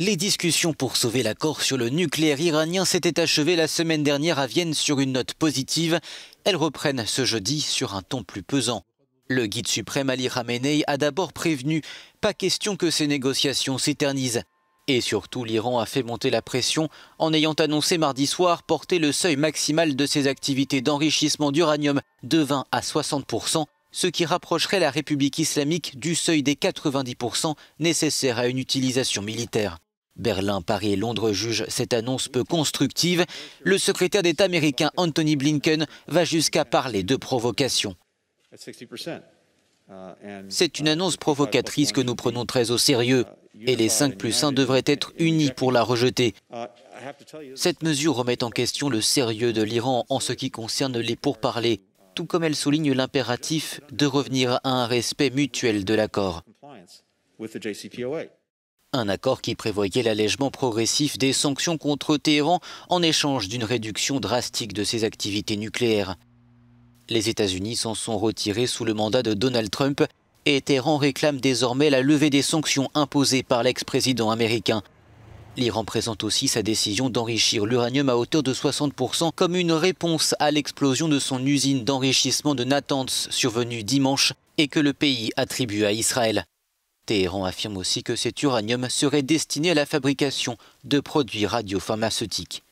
Les discussions pour sauver l'accord sur le nucléaire iranien s'étaient achevées la semaine dernière à Vienne sur une note positive. Elles reprennent ce jeudi sur un ton plus pesant. Le guide suprême Ali Khamenei a d'abord prévenu pas question que ces négociations s'éternisent. Et surtout, l'Iran a fait monter la pression en ayant annoncé mardi soir porter le seuil maximal de ses activités d'enrichissement d'uranium de 20 à 60 ce qui rapprocherait la République islamique du seuil des 90% nécessaire à une utilisation militaire. Berlin, Paris et Londres jugent cette annonce peu constructive. Le secrétaire d'État américain Anthony Blinken va jusqu'à parler de provocation. C'est une annonce provocatrice que nous prenons très au sérieux et les 5 plus 1 devraient être unis pour la rejeter. Cette mesure remet en question le sérieux de l'Iran en ce qui concerne les pourparlers tout comme elle souligne l'impératif de revenir à un respect mutuel de l'accord. Un accord qui prévoyait l'allègement progressif des sanctions contre Téhéran en échange d'une réduction drastique de ses activités nucléaires. Les États-Unis s'en sont retirés sous le mandat de Donald Trump et Téhéran réclame désormais la levée des sanctions imposées par l'ex-président américain. L'Iran présente aussi sa décision d'enrichir l'uranium à hauteur de 60% comme une réponse à l'explosion de son usine d'enrichissement de Natanz survenue dimanche et que le pays attribue à Israël. Téhéran affirme aussi que cet uranium serait destiné à la fabrication de produits radiopharmaceutiques.